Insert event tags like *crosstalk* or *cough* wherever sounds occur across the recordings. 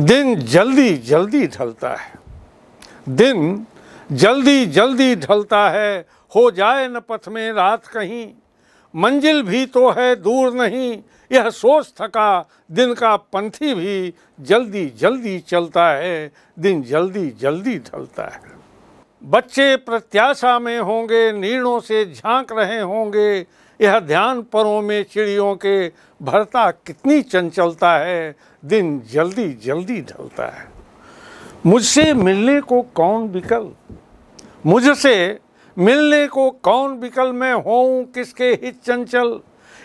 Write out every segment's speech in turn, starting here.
दिन जल्दी जल्दी ढलता है दिन जल्दी जल्दी ढलता है हो जाए न पथ में रात कहीं मंजिल भी तो है दूर नहीं यह सोच थका दिन का पंथी भी जल्दी जल्दी चलता है दिन जल्दी जल्दी ढलता है बच्चे प्रत्याशा में होंगे नीणों से झांक रहे होंगे यह ध्यान परों में चिड़ियों के भरता कितनी चंचलता है दिन जल्दी जल्दी ढलता है मुझसे मिलने को कौन विकल मुझसे मिलने को कौन विकल मैं होऊं किसके हित चंचल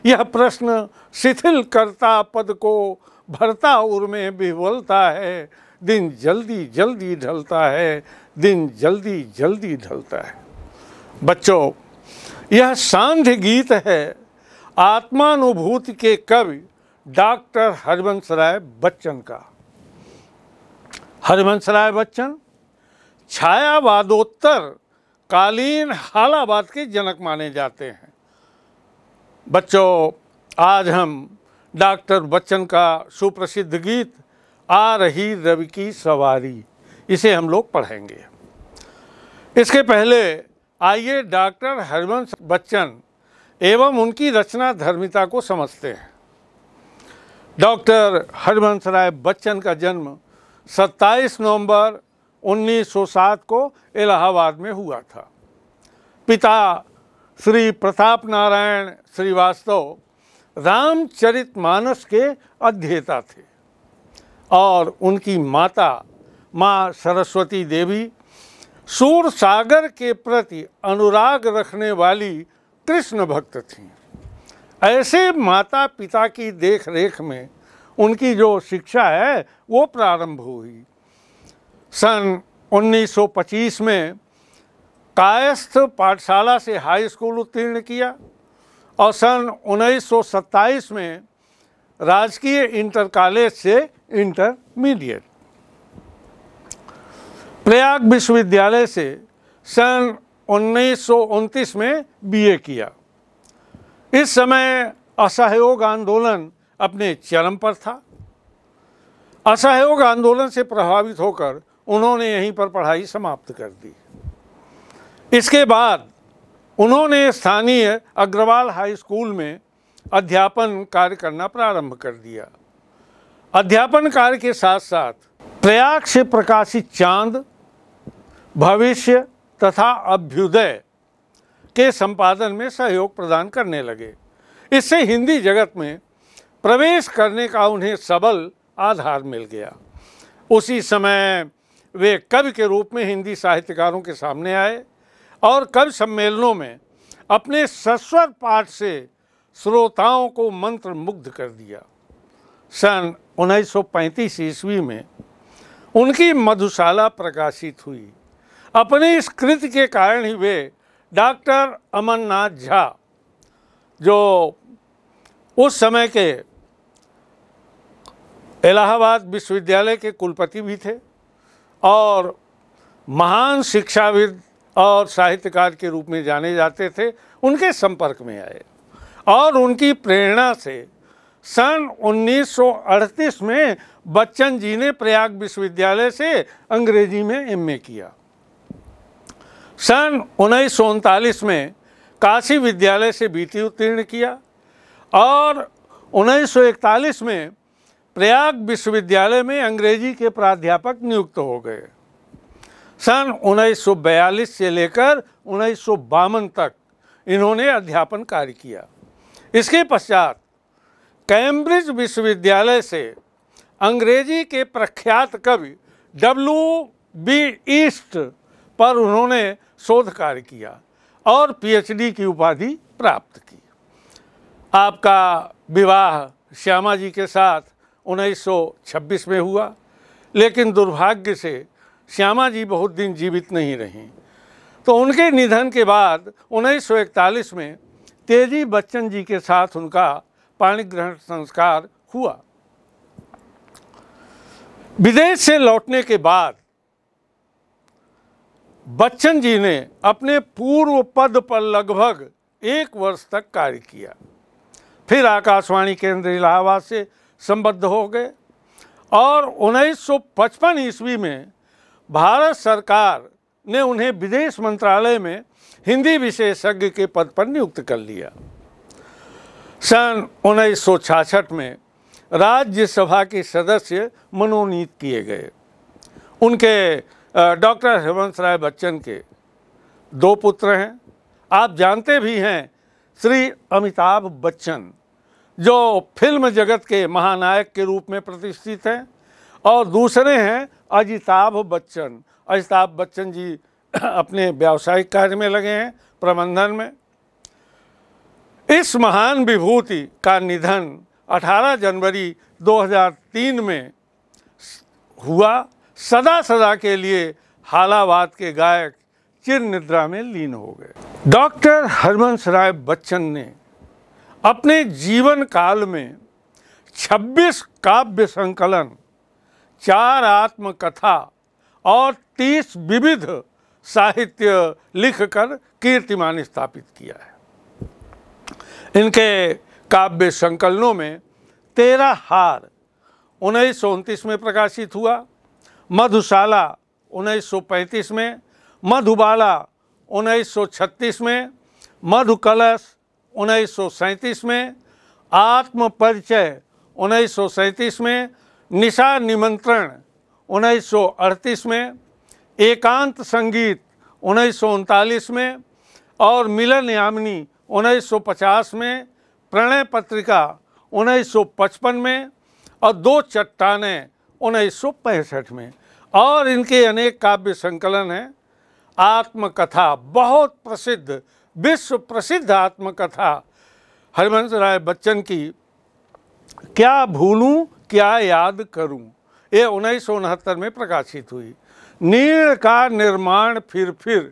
यह प्रश्न शिथिल करता पद को भरता उर में है दिन जल्दी जल्दी ढलता है दिन जल्दी जल्दी ढलता है बच्चों यह सांध गीत है आत्मानुभूति के कवि डॉक्टर हरिवंश राय बच्चन का हरिवंश राय बच्चन छायावादोत्तर कालीन हालाबाद के जनक माने जाते हैं बच्चों आज हम डॉक्टर बच्चन का सुप्रसिद्ध गीत आ रही रवि की सवारी इसे हम लोग पढ़ेंगे इसके पहले आइए डॉक्टर हरिवंश बच्चन एवं उनकी रचना धर्मिता को समझते हैं डॉक्टर हरिवंश राय बच्चन का जन्म 27 नवंबर 1907 को इलाहाबाद में हुआ था पिता श्री प्रताप नारायण श्रीवास्तव रामचरित मानस के अध्येता थे और उनकी माता माँ सरस्वती देवी सूर सागर के प्रति अनुराग रखने वाली कृष्ण भक्त थी ऐसे माता पिता की देख रेख में उनकी जो शिक्षा है वो प्रारंभ हुई सन 1925 में कायस्थ पाठशाला से हाई स्कूल उत्तीर्ण किया और सन 1927 में राजकीय इंटर कॉलेज से इंटरमीडिएट प्रयाग विश्वविद्यालय से सन उन्नीस में बीए किया इस समय असहयोग आंदोलन अपने चरम पर था असहयोग आंदोलन से प्रभावित होकर उन्होंने यहीं पर पढ़ाई समाप्त कर दी इसके बाद उन्होंने स्थानीय अग्रवाल हाई स्कूल में अध्यापन कार्य करना प्रारंभ कर दिया अध्यापन कार्य के साथ साथ प्रयाग से प्रकाशित चांद भविष्य तथा अभ्युदय के संपादन में सहयोग प्रदान करने लगे इससे हिंदी जगत में प्रवेश करने का उन्हें सबल आधार मिल गया उसी समय वे कवि के रूप में हिंदी साहित्यकारों के सामने आए और कवि सम्मेलनों में अपने सस्वर पाठ से श्रोताओं को मंत्र मुग्ध कर दिया सन उन्नीस ईस्वी में उनकी मधुशाला प्रकाशित हुई अपने इस कृत्य के कारण ही वे डॉक्टर अमरनाथ झा जो उस समय के इलाहाबाद विश्वविद्यालय के कुलपति भी थे और महान शिक्षाविद और साहित्यकार के रूप में जाने जाते थे उनके संपर्क में आए और उनकी प्रेरणा से सन 1938 में बच्चन जी ने प्रयाग विश्वविद्यालय से अंग्रेजी में एमए किया सन उन्नीस में काशी विद्यालय से बीती उत्तीर्ण किया और 1941 में प्रयाग विश्वविद्यालय में अंग्रेजी के प्राध्यापक नियुक्त हो गए सन 1942 से लेकर उन्नीस तक इन्होंने अध्यापन कार्य किया इसके पश्चात कैम्ब्रिज विश्वविद्यालय से अंग्रेजी के प्रख्यात कवि डब्ल्यू बी ईस्ट पर उन्होंने शोध कार्य किया और पीएचडी की उपाधि प्राप्त की आपका विवाह श्यामा जी के साथ 1926 में हुआ लेकिन दुर्भाग्य से श्यामा जी बहुत दिन जीवित नहीं रहीं तो उनके निधन के बाद 1941 में तेजी बच्चन जी के साथ उनका पाणिग्रहण संस्कार हुआ विदेश से लौटने के बाद बच्चन जी ने अपने पूर्व पद पर लगभग एक वर्ष तक कार्य किया फिर आकाशवाणी केंद्र इलाहाबाद से संबद्ध हो गए और 1955 ईस्वी में भारत सरकार ने उन्हें विदेश मंत्रालय में हिंदी विशेषज्ञ के पद पर नियुक्त कर लिया सन 1966 में राज्यसभा के सदस्य मनोनीत किए गए उनके डॉक्टर हेमंत राय बच्चन के दो पुत्र हैं आप जानते भी हैं श्री अमिताभ बच्चन जो फिल्म जगत के महानायक के रूप में प्रतिष्ठित हैं और दूसरे हैं अजिताभ बच्चन अजिताभ बच्चन जी *clears throat* अपने व्यावसायिक कार्य में लगे हैं प्रबंधन में इस महान विभूति का निधन 18 जनवरी 2003 में हुआ सदा सदा के लिए हालाबाद के गायक चिर निद्रा में लीन हो गए डॉक्टर हरमंश राय बच्चन ने अपने जीवन काल में 26 काव्य संकलन चार आत्मकथा और 30 विविध साहित्य लिखकर कीर्तिमान स्थापित किया है इनके काव्य संकलनों में तेरा हार उन्नीस में प्रकाशित हुआ मधुशाला 1935 में मधुबाला 1936 में मधु कलश उन्नीस में आत्म परिचय उन्नीस में निशा निमंत्रण 1938 में एकांत संगीत उन्नीस में और मिलन यामिनी 1950 में प्रणय पत्रिका 1955 में और दो चट्टाने उन्नीस में और इनके अनेक काव्य संकलन हैं आत्मकथा बहुत प्रसिद्ध विश्व प्रसिद्ध आत्मकथा हरिवंश राय बच्चन की क्या भूलूं क्या याद करूं ये उन्नीस में प्रकाशित हुई नील का निर्माण फिर फिर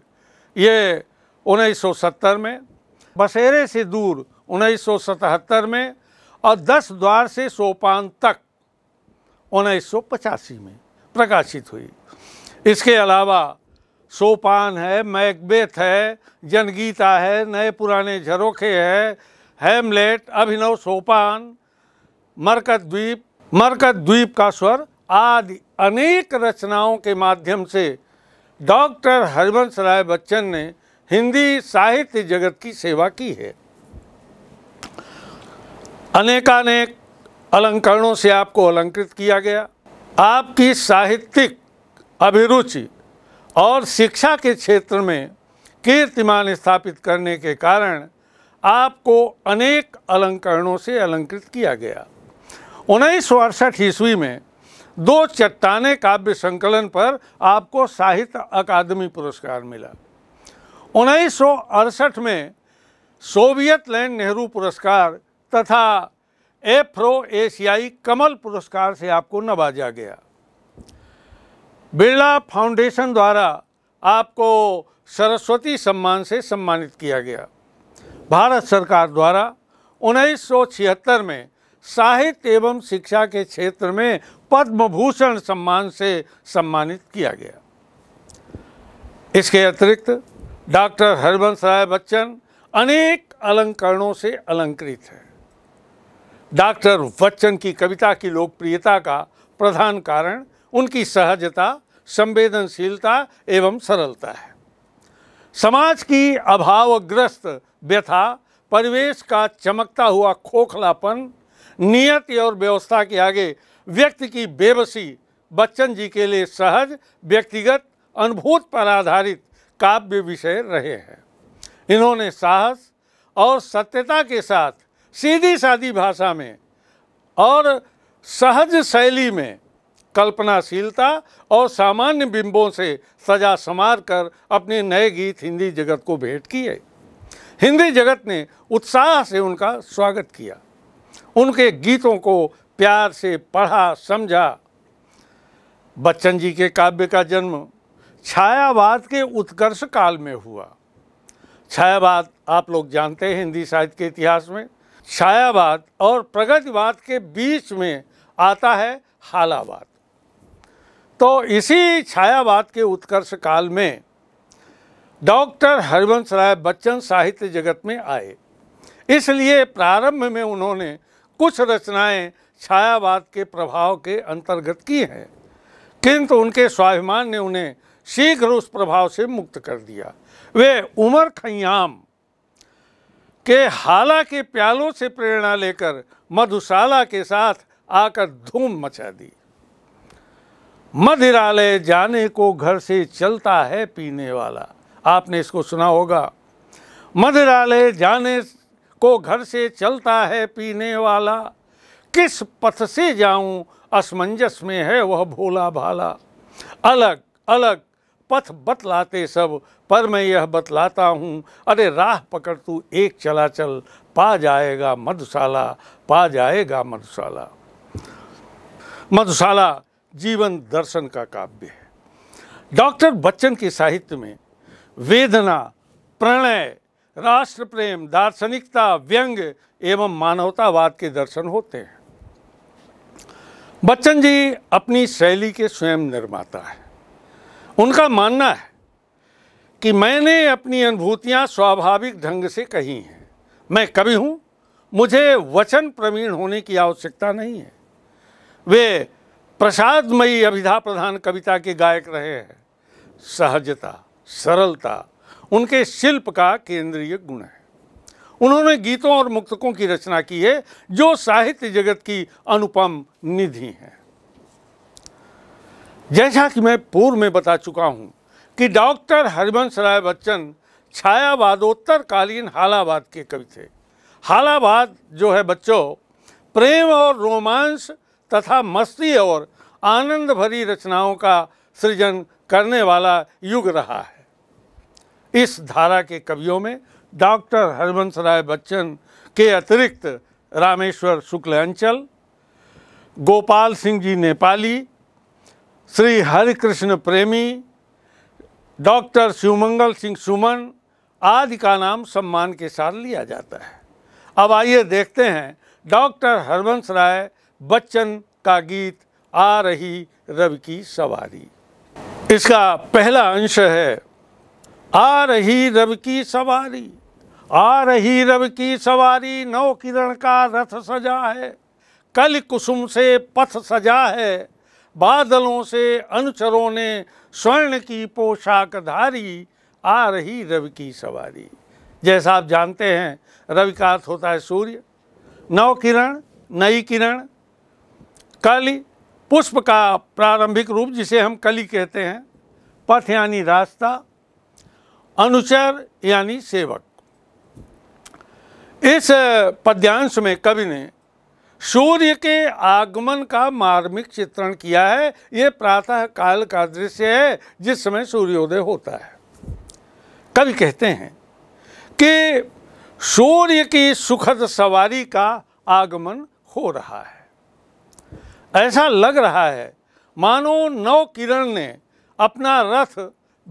ये 1970 में बसेरे से दूर 1977 में और दस द्वार से सोपान तक उन्नीस में प्रकाशित हुई इसके अलावा सोपान है मैकबेथ है जनगीता है नए पुराने झरोखे है हेमलेट अभिनव सोपान मरकत द्वीप मरकत द्वीप का स्वर आदि अनेक रचनाओं के माध्यम से डॉक्टर हरिवंश राय बच्चन ने हिंदी साहित्य जगत की सेवा की है अनेकानेक अलंकरणों से आपको अलंकृत किया गया आपकी साहित्यिक अभिरुचि और शिक्षा के क्षेत्र में कीर्तिमान स्थापित करने के कारण आपको अनेक अलंकरणों से अलंकृत किया गया उन्नीस सौ अड़सठ ईस्वी में दो चट्टाने काव्य संकलन पर आपको साहित्य अकादमी पुरस्कार मिला उन्नीस में सोवियत लैंड नेहरू पुरस्कार तथा एफ्रो एशियाई कमल पुरस्कार से आपको नवाजा गया बिरला फाउंडेशन द्वारा आपको सरस्वती सम्मान से सम्मानित किया गया भारत सरकार द्वारा उन्नीस में साहित्य एवं शिक्षा के क्षेत्र में पद्म भूषण सम्मान से सम्मानित किया गया इसके अतिरिक्त डॉक्टर हरिवंश राय बच्चन अनेक अलंकरणों से अलंकृत हैं डॉक्टर बच्चन की कविता की लोकप्रियता का प्रधान कारण उनकी सहजता संवेदनशीलता एवं सरलता है समाज की अभावग्रस्त व्यथा परिवेश का चमकता हुआ खोखलापन नियति और व्यवस्था के आगे व्यक्ति की बेबसी बच्चन जी के लिए सहज व्यक्तिगत अनुभूत पर आधारित काव्य विषय रहे हैं इन्होंने साहस और सत्यता के साथ सीधी सादी भाषा में और सहज शैली में कल्पनाशीलता और सामान्य बिंबों से सजा संवार कर अपने नए गीत हिंदी जगत को भेंट किए हिंदी जगत ने उत्साह से उनका स्वागत किया उनके गीतों को प्यार से पढ़ा समझा बच्चन जी के काव्य का जन्म छायावाद के उत्कर्ष काल में हुआ छायावाद आप लोग जानते हैं हिंदी साहित्य के इतिहास में छायावाद और प्रगतिवाद के बीच में आता है हालावाद तो इसी छायावाद के उत्कर्ष काल में डॉक्टर हरिवंश राय बच्चन साहित्य जगत में आए इसलिए प्रारंभ में उन्होंने कुछ रचनाएं छायावाद के प्रभाव के अंतर्गत की हैं किंतु उनके स्वाभिमान ने उन्हें शीघ्र उस प्रभाव से मुक्त कर दिया वे उमर खयाम के हाला के प्यालों से प्रेरणा लेकर मधुशाला के साथ आकर धूम मचा दी मधिरालय जाने को घर से चलता है पीने वाला आपने इसको सुना होगा मधिरालय जाने को घर से चलता है पीने वाला किस पथ से जाऊं असमंजस में है वह भोला भाला अलग अलग पथ बतलाते सब पर मैं यह बतलाता हूँ अरे राह पकड़ तू एक चला चल पा जाएगा मधुशाला पा जाएगा मधुशाला मधुशाला जीवन दर्शन का काव्य है डॉक्टर बच्चन के साहित्य में वेदना प्रणय राष्ट्र प्रेम दार्शनिकता व्यंग एवं मानवतावाद के दर्शन होते हैं बच्चन जी अपनी शैली के स्वयं निर्माता है उनका मानना है कि मैंने अपनी अनुभूतियां स्वाभाविक ढंग से कही हैं मैं कवि हूं मुझे वचन प्रवीण होने की आवश्यकता नहीं है वे प्रसादमयी अभिधा प्रधान कविता के गायक रहे हैं सहजता सरलता उनके शिल्प का केंद्रीय गुण है उन्होंने गीतों और मुक्तकों की रचना की है जो साहित्य जगत की अनुपम निधि हैं जैसा कि मैं पूर्व में बता चुका हूं कि डॉक्टर हरिवंश राय बच्चन छायावादोत्तरकालीन हालाबाद के कवि थे हालाबाद जो है बच्चों प्रेम और रोमांस तथा मस्ती और आनंद भरी रचनाओं का सृजन करने वाला युग रहा है इस धारा के कवियों में डॉक्टर हरिवंश राय बच्चन के अतिरिक्त रामेश्वर शुक्ल अंचल गोपाल सिंह जी नेपाली श्री हरिकृष्ण प्रेमी डॉक्टर शिवमंगल सिंह सुमन आदि का नाम सम्मान के साथ लिया जाता है अब आइए देखते हैं डॉक्टर हरवंश राय बच्चन का गीत आ रही रवि की सवारी इसका पहला अंश है आ रही रवि की सवारी आ रही रवि की सवारी नौ किरण का रथ सजा है कल कुसुम से पथ सजा है बादलों से अनुचरों ने स्वर्ण की पोशाक धारी आ रही रवि की सवारी जैसा आप जानते हैं रवि का अर्थ होता है सूर्य नव किरण नई किरण कली पुष्प का प्रारंभिक रूप जिसे हम कली कहते हैं पथ यानी रास्ता अनुचर यानी सेवक इस पद्यांश में कवि ने सूर्य के आगमन का मार्मिक चित्रण किया है ये प्रातः काल का दृश्य है जिस समय सूर्योदय होता है कवि कहते हैं कि सूर्य की सुखद सवारी का आगमन हो रहा है ऐसा लग रहा है मानो नव किरण ने अपना रथ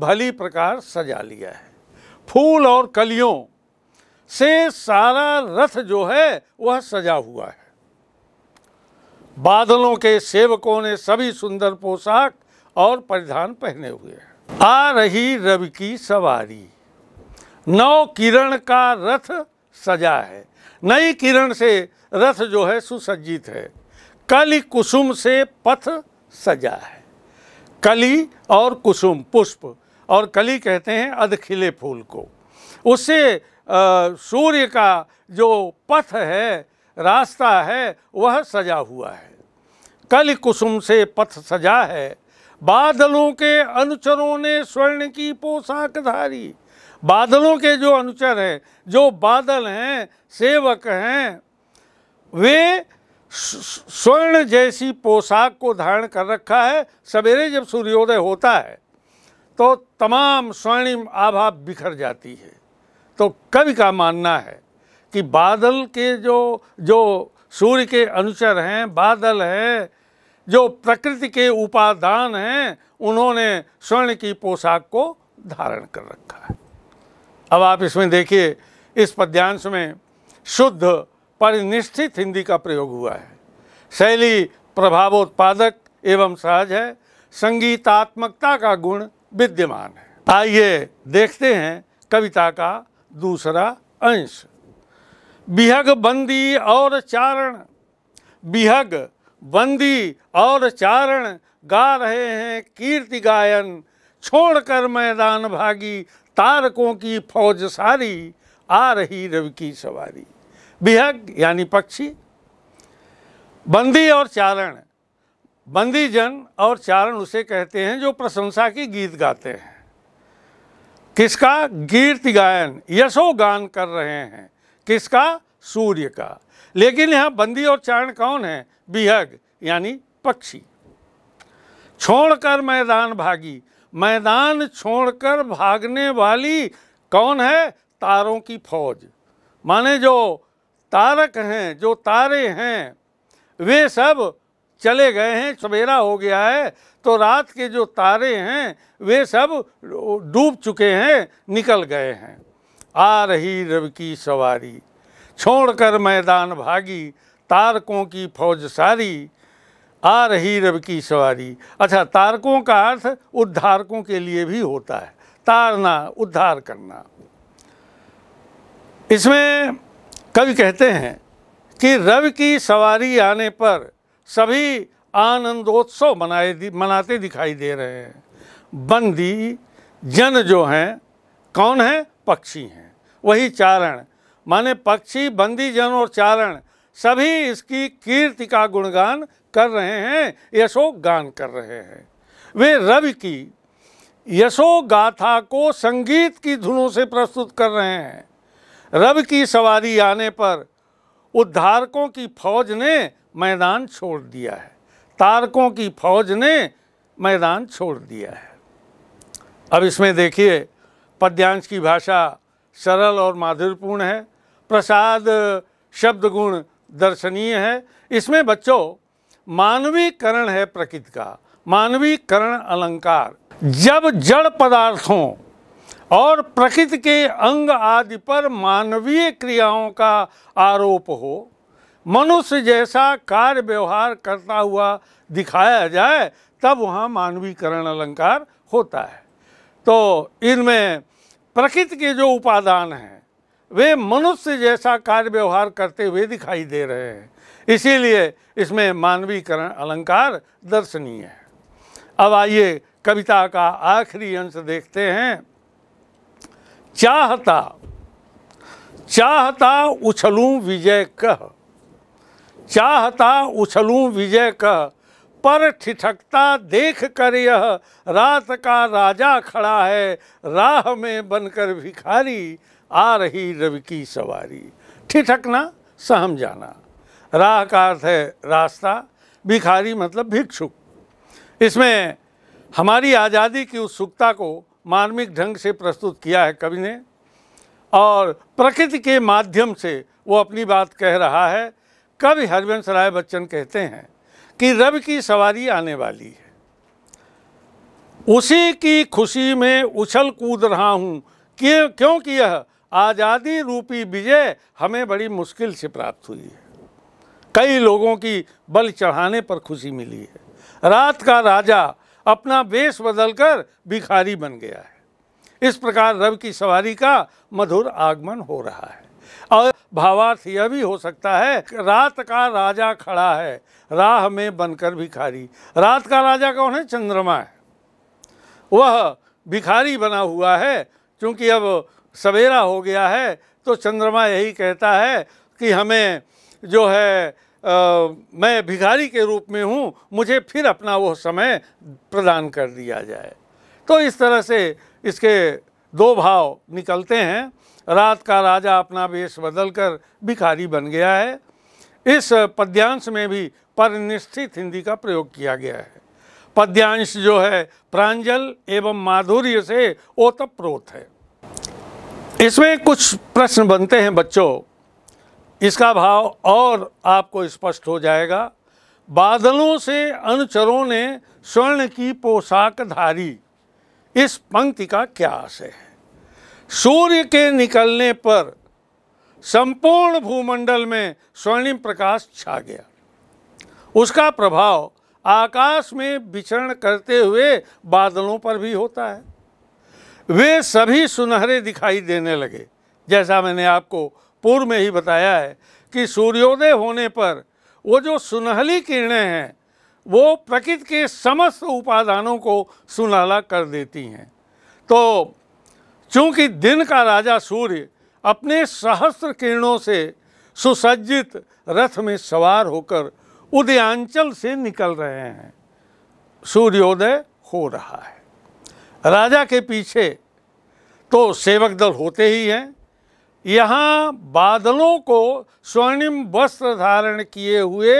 भली प्रकार सजा लिया है फूल और कलियों से सारा रथ जो है वह सजा हुआ है बादलों के सेवकों ने सभी सुंदर पोशाक और परिधान पहने हुए हैं आ रही रवि की सवारी नौ किरण का रथ सजा है नई किरण से रथ जो है सुसज्जित है कली कुसुम से पथ सजा है कली और कुसुम पुष्प और कली कहते हैं अधखिले फूल को उससे सूर्य का जो पथ है रास्ता है वह सजा हुआ है कल कुसुम से पथ सजा है बादलों के अनुचरों ने स्वर्ण की पोशाक धारी बादलों के जो अनुचर हैं जो बादल हैं सेवक हैं वे स्वर्ण जैसी पोशाक को धारण कर रखा है सवेरे जब सूर्योदय होता है तो तमाम स्वर्णिम आभा बिखर जाती है तो कवि का मानना है कि बादल के जो जो सूर्य के अनुचर हैं बादल हैं जो प्रकृति के उपादान हैं उन्होंने स्वर्ण की पोशाक को धारण कर रखा है अब आप इसमें देखिए इस पद्यांश में शुद्ध परिनिष्ठित हिंदी का प्रयोग हुआ है शैली प्रभावोत्पादक एवं सहज है संगीतात्मकता का गुण विद्यमान है आइए देखते हैं कविता का दूसरा अंश बिहग बंदी और चारण बिहग बंदी और चारण गा रहे हैं कीर्ति गायन छोड़कर मैदान भागी तारकों की फौज सारी आ रही रवि की सवारी बिहग यानी पक्षी बंदी और चारण बंदी जन और चारण उसे कहते हैं जो प्रशंसा के गीत गाते हैं किसका कीर्ति गायन यशो गान कर रहे हैं किसका सूर्य का लेकिन यहाँ बंदी और चारण कौन है बिहग यानी पक्षी छोड़कर मैदान भागी मैदान छोड़कर भागने वाली कौन है तारों की फौज माने जो तारक हैं जो तारे हैं वे सब चले गए हैं सवेरा हो गया है तो रात के जो तारे हैं वे सब डूब चुके हैं निकल गए हैं आ रही रब की सवारी छोड़कर मैदान भागी तारकों की फौज सारी आ रही रब की सवारी अच्छा तारकों का अर्थ उद्धारकों के लिए भी होता है तारना उद्धार करना इसमें कवि कहते हैं कि रव की सवारी आने पर सभी आनंदोत्सव मनाए दि, मनाते दिखाई दे रहे हैं बंदी जन जो हैं कौन हैं पक्षी हैं वही चारण माने पक्षी बंदी जन और चारण सभी इसकी कीर्ति का गुणगान कर रहे हैं यशोगान कर रहे हैं वे रवि की यशो गाथा को संगीत की धुनों से प्रस्तुत कर रहे हैं रवि की सवारी आने पर उद्धारकों की फौज ने मैदान छोड़ दिया है तारकों की फौज ने मैदान छोड़ दिया है अब इसमें देखिए पद्यांश की भाषा सरल और माधुर्यपूर्ण है प्रसाद शब्द गुण दर्शनीय है इसमें बच्चों मानवीकरण है प्रकृति का मानवीकरण अलंकार जब जड़ पदार्थों और प्रकृति के अंग आदि पर मानवीय क्रियाओं का आरोप हो मनुष्य जैसा कार्य व्यवहार करता हुआ दिखाया जाए तब वहाँ मानवीकरण अलंकार होता है तो इनमें प्रकृति के जो उपादान हैं वे मनुष्य जैसा कार्य व्यवहार करते हुए दिखाई दे रहे हैं इसीलिए इसमें मानवीकरण अलंकार दर्शनीय है अब आइए कविता का आखिरी अंश देखते हैं चाहता चाहता उछलूं विजय कह चाहता उछलूं विजय कह पर ठिठकता देख कर यह रात का राजा खड़ा है राह में बनकर भिखारी आ रही रवि की सवारी ठिठकना सहम जाना राह का अर्थ है रास्ता भिखारी मतलब भिक्षुक इसमें हमारी आज़ादी की उत्सुकता को मार्मिक ढंग से प्रस्तुत किया है कवि ने और प्रकृति के माध्यम से वो अपनी बात कह रहा है कवि हरिवंश राय बच्चन कहते हैं कि रब की सवारी आने वाली है उसी की खुशी में उछल कूद रहा हूँ क्योंकि यह आज़ादी रूपी विजय हमें बड़ी मुश्किल से प्राप्त हुई है कई लोगों की बल चढ़ाने पर खुशी मिली है रात का राजा अपना वेश बदलकर भिखारी बन गया है इस प्रकार रवि की सवारी का मधुर आगमन हो रहा है और भावार्थ यह भी हो सकता है रात का राजा खड़ा है राह में बनकर भिखारी रात का राजा कौन है चंद्रमा है वह भिखारी बना हुआ है क्योंकि अब सवेरा हो गया है तो चंद्रमा यही कहता है कि हमें जो है आ, मैं भिखारी के रूप में हूँ मुझे फिर अपना वो समय प्रदान कर दिया जाए तो इस तरह से इसके दो भाव निकलते हैं रात का राजा अपना वेश बदल कर भिखारी बन गया है इस पद्यांश में भी परनिष्ठित हिंदी का प्रयोग किया गया है पद्यांश जो है प्रांजल एवं माधुर्य से ओतप्रोत है इसमें कुछ प्रश्न बनते हैं बच्चों इसका भाव और आपको स्पष्ट हो जाएगा बादलों से अनुचरों ने स्वर्ण की पोशाक धारी इस पंक्ति का क्या आशय है सूर्य के निकलने पर संपूर्ण भूमंडल में स्वर्णिम प्रकाश छा गया उसका प्रभाव आकाश में विचरण करते हुए बादलों पर भी होता है वे सभी सुनहरे दिखाई देने लगे जैसा मैंने आपको पूर्व में ही बताया है कि सूर्योदय होने पर वो जो सुनहली किरणें हैं वो प्रकृति के समस्त उपादानों को सुनहला कर देती हैं तो चूंकि दिन का राजा सूर्य अपने सहस्त्र किरणों से सुसज्जित रथ में सवार होकर उदयांचल से निकल रहे हैं सूर्योदय हो रहा है राजा के पीछे तो सेवक दल होते ही हैं यहाँ बादलों को स्वर्णिम वस्त्र धारण किए हुए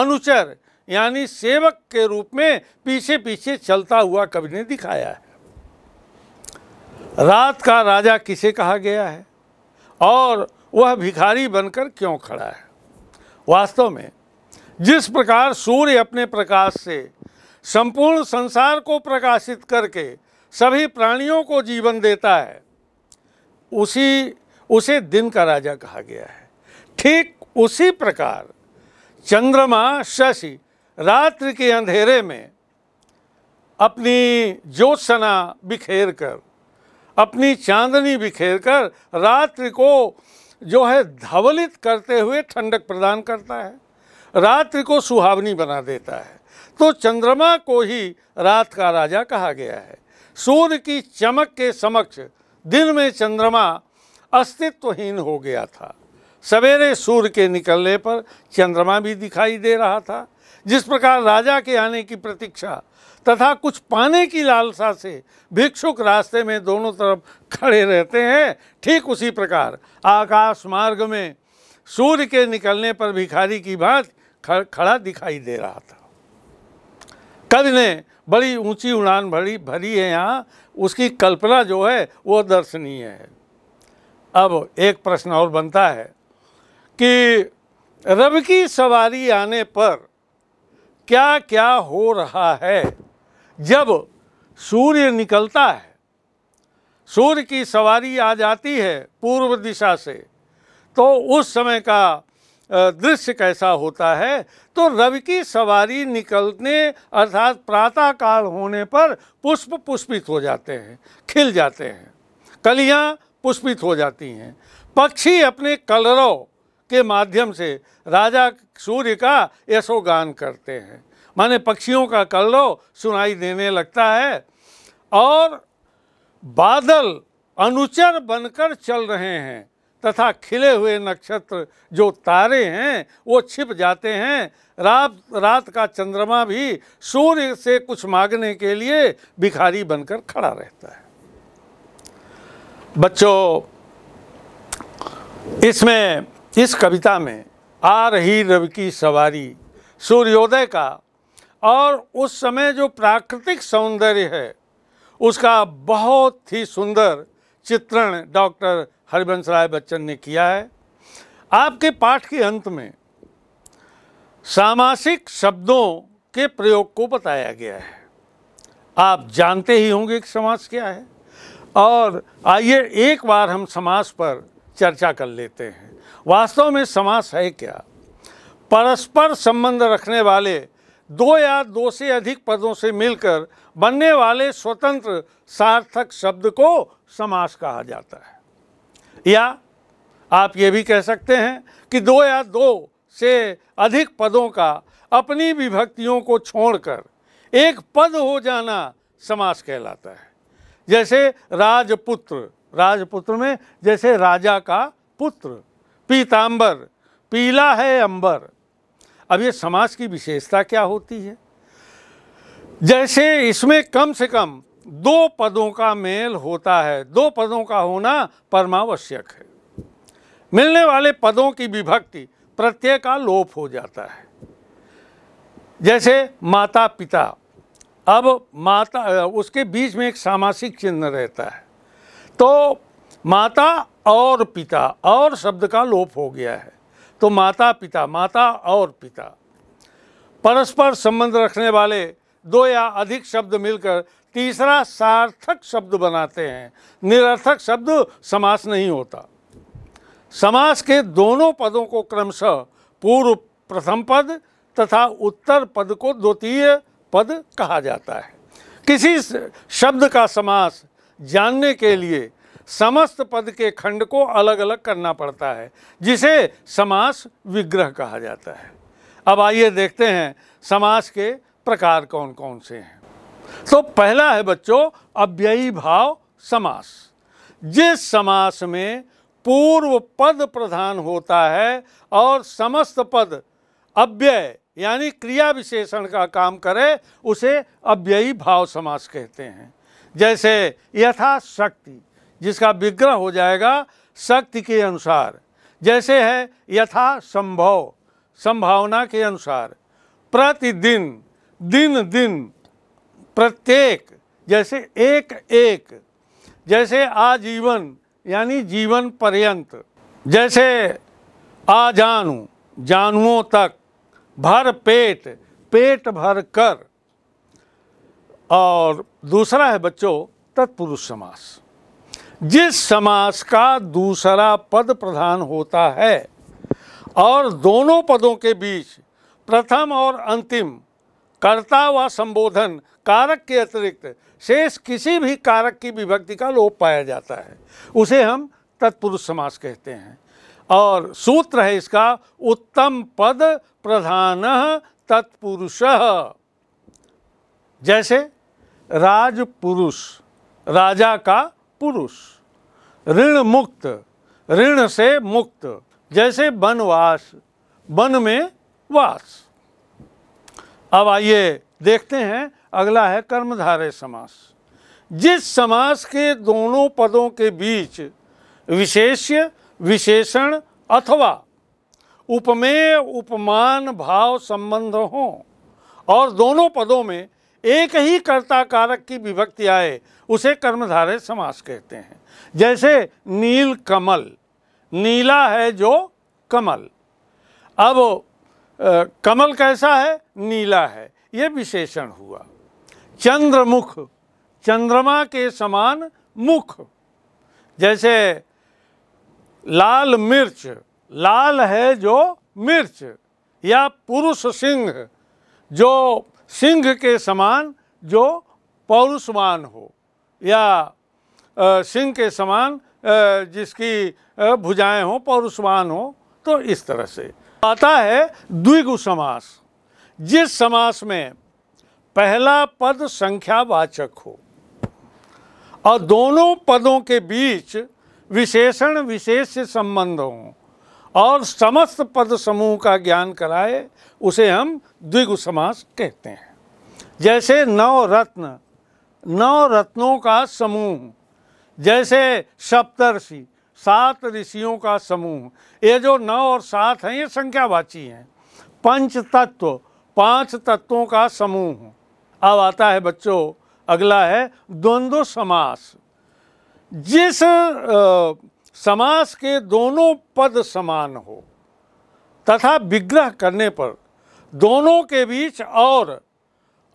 अनुचर यानी सेवक के रूप में पीछे पीछे चलता हुआ कवि ने दिखाया है रात का राजा किसे कहा गया है और वह भिखारी बनकर क्यों खड़ा है वास्तव में जिस प्रकार सूर्य अपने प्रकाश से संपूर्ण संसार को प्रकाशित करके सभी प्राणियों को जीवन देता है उसी उसे दिन का राजा कहा गया है ठीक उसी प्रकार चंद्रमा शशि रात्रि के अंधेरे में अपनी ज्योत्सना बिखेर कर अपनी चांदनी बिखेर कर रात्रि को जो है धवलित करते हुए ठंडक प्रदान करता है रात्रि को सुहावनी बना देता है तो चंद्रमा को ही रात का राजा कहा गया है सूर्य की चमक के समक्ष दिन में चंद्रमा अस्तित्वहीन हो गया था सवेरे सूर्य के निकलने पर चंद्रमा भी दिखाई दे रहा था जिस प्रकार राजा के आने की प्रतीक्षा तथा कुछ पाने की लालसा से भिक्षुक रास्ते में दोनों तरफ खड़े रहते हैं ठीक उसी प्रकार आकाश मार्ग में सूर्य के निकलने पर भिखारी की बात खड़ा दिखाई दे रहा था कवि ने बड़ी ऊंची उड़ान भरी भरी है यहाँ उसकी कल्पना जो है वो दर्शनीय है अब एक प्रश्न और बनता है कि रब की सवारी आने पर क्या क्या हो रहा है जब सूर्य निकलता है सूर्य की सवारी आ जाती है पूर्व दिशा से तो उस समय का दृश्य कैसा होता है तो रवि की सवारी निकलने अर्थात प्रातः काल होने पर पुष्प पुष्पित हो जाते हैं खिल जाते हैं कलियां पुष्पित हो जाती हैं पक्षी अपने कलरों के माध्यम से राजा सूर्य का यशोगान करते हैं माने पक्षियों का कलरो सुनाई देने लगता है और बादल अनुचर बनकर चल रहे हैं तथा खिले हुए नक्षत्र जो तारे हैं वो छिप जाते हैं रात रात का चंद्रमा भी सूर्य से कुछ मांगने के लिए भिखारी बनकर खड़ा रहता है बच्चों इसमें इस कविता में आ रही रवि की सवारी सूर्योदय का और उस समय जो प्राकृतिक सौंदर्य है उसका बहुत ही सुंदर चित्रण डॉक्टर हरिवंश राय बच्चन ने किया है आपके पाठ के अंत में सामासिक शब्दों के प्रयोग को बताया गया है आप जानते ही होंगे कि समास क्या है और आइए एक बार हम समास पर चर्चा कर लेते हैं वास्तव में समास है क्या परस्पर संबंध रखने वाले दो या दो से अधिक पदों से मिलकर बनने वाले स्वतंत्र सार्थक शब्द को समास कहा जाता है या आप ये भी कह सकते हैं कि दो या दो से अधिक पदों का अपनी विभक्तियों को छोड़कर एक पद हो जाना समास कहलाता है जैसे राजपुत्र राजपुत्र में जैसे राजा का पुत्र पीतांबर पीला है अंबर अब ये समाज की विशेषता क्या होती है जैसे इसमें कम से कम दो पदों का मेल होता है दो पदों का होना परमावश्यक है मिलने वाले पदों की विभक्ति प्रत्यय का लोप हो जाता है जैसे माता पिता अब माता उसके बीच में एक सामासिक चिन्ह रहता है तो माता और पिता और शब्द का लोप हो गया है तो माता पिता माता और पिता परस्पर संबंध रखने वाले दो या अधिक शब्द मिलकर तीसरा सार्थक शब्द बनाते हैं निरर्थक शब्द समास नहीं होता समास के दोनों पदों को क्रमशः पूर्व प्रथम पद तथा उत्तर पद को द्वितीय पद कहा जाता है किसी शब्द का समास जानने के लिए समस्त पद के खंड को अलग अलग करना पड़ता है जिसे समास विग्रह कहा जाता है अब आइए देखते हैं समास के प्रकार कौन कौन से हैं तो पहला है बच्चों अव्ययी भाव समास जिस समास में पूर्व पद प्रधान होता है और समस्त पद अव्यय यानी क्रिया विशेषण का काम करे उसे अव्ययी भाव समास कहते हैं जैसे यथाशक्ति जिसका विग्रह हो जाएगा शक्ति के अनुसार जैसे है यथा संभव संभावना के अनुसार प्रतिदिन दिन दिन प्रत्येक जैसे एक एक जैसे आजीवन यानी जीवन पर्यंत जैसे आ जानू जानुओं तक भर पेट पेट भर कर और दूसरा है बच्चों तत्पुरुष समास जिस समास का दूसरा पद प्रधान होता है और दोनों पदों के बीच प्रथम और अंतिम कर्ता व संबोधन कारक के अतिरिक्त शेष किसी भी कारक की विभक्ति का लोप पाया जाता है उसे हम तत्पुरुष समास कहते हैं और सूत्र है इसका उत्तम पद प्रधान तत्पुरुष जैसे राजपुरुष राजा का पुरुष ऋण मुक्त ऋण से मुक्त जैसे वनवास वन में वास अब आइए देखते हैं अगला है कर्मधारय समास जिस समास के दोनों पदों के बीच विशेष्य विशेषण अथवा उपमेय उपमान भाव संबंध हो और दोनों पदों में एक ही कर्ता कारक की विभक्ति आए उसे कर्मधारय समास कहते हैं जैसे नील कमल नीला है जो कमल अब आ, कमल कैसा है नीला है ये विशेषण हुआ चंद्रमुख चंद्रमा के समान मुख जैसे लाल मिर्च लाल है जो मिर्च या पुरुष सिंह जो सिंह के समान जो पौरुषवान हो या सिंह के समान जिसकी भुजाएं हों पौरुषवान हो तो इस तरह से आता है द्विगु समास जिस समास में पहला पद संख्यावाचक हो और दोनों पदों के बीच विशेषण विशेष से संबंध हो और समस्त पद समूह का ज्ञान कराए उसे हम द्विगु समास कहते हैं जैसे नव रत्न नौ रत्नों का समूह जैसे सप्तर्षि सात ऋषियों का समूह ये जो नौ और सात हैं ये संख्यावाची हैं पंच तत्व पांच तत्वों का समूह अब आता है बच्चों अगला है द्वंद्व समास जिस आ, समास के दोनों पद समान हो तथा विग्रह करने पर दोनों के बीच और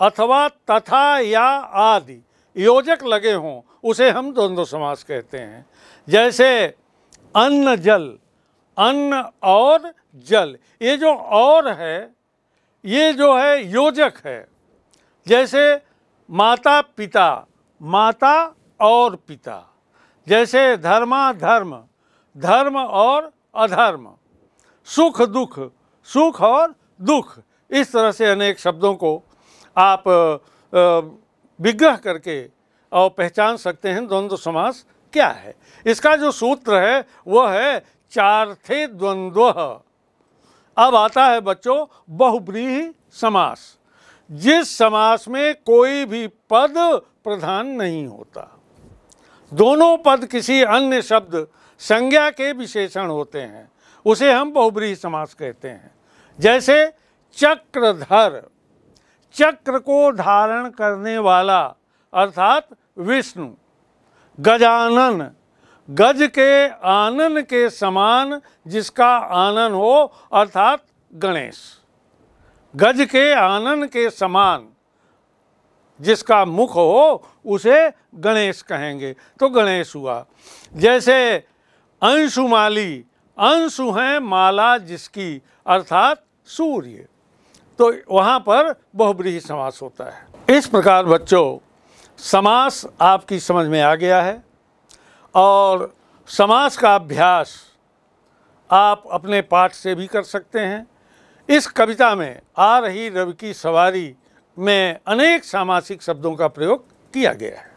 अथवा तथा या आदि योजक लगे हों उसे हम द्वंद्व समास कहते हैं जैसे अन्न जल अन्न और जल ये जो और है ये जो है योजक है जैसे माता पिता माता और पिता जैसे धर्मा धर्म धर्म और अधर्म सुख दुख सुख और दुख इस तरह से अनेक शब्दों को आप विग्रह करके और पहचान सकते हैं द्वंद्व समास क्या है इसका जो सूत्र है वह है चार थे द्वंद्व अब आता है बच्चों बहुब्रीही समास जिस समास में कोई भी पद प्रधान नहीं होता दोनों पद किसी अन्य शब्द संज्ञा के विशेषण होते हैं उसे हम बहुब्रीही समास कहते हैं जैसे चक्रधर चक्र को धारण करने वाला अर्थात विष्णु गजानन गज के आनन के समान जिसका आनन हो अर्थात गणेश गज के आनन के समान जिसका मुख हो उसे गणेश कहेंगे तो गणेश हुआ जैसे अंशुमाली अंशु हैं माला जिसकी अर्थात सूर्य तो वहाँ पर बहुब्रीही समास होता है इस प्रकार बच्चों समास आपकी समझ में आ गया है और समास का अभ्यास आप अपने पाठ से भी कर सकते हैं इस कविता में आ रही रवि की सवारी में अनेक सामासिक शब्दों का प्रयोग किया गया है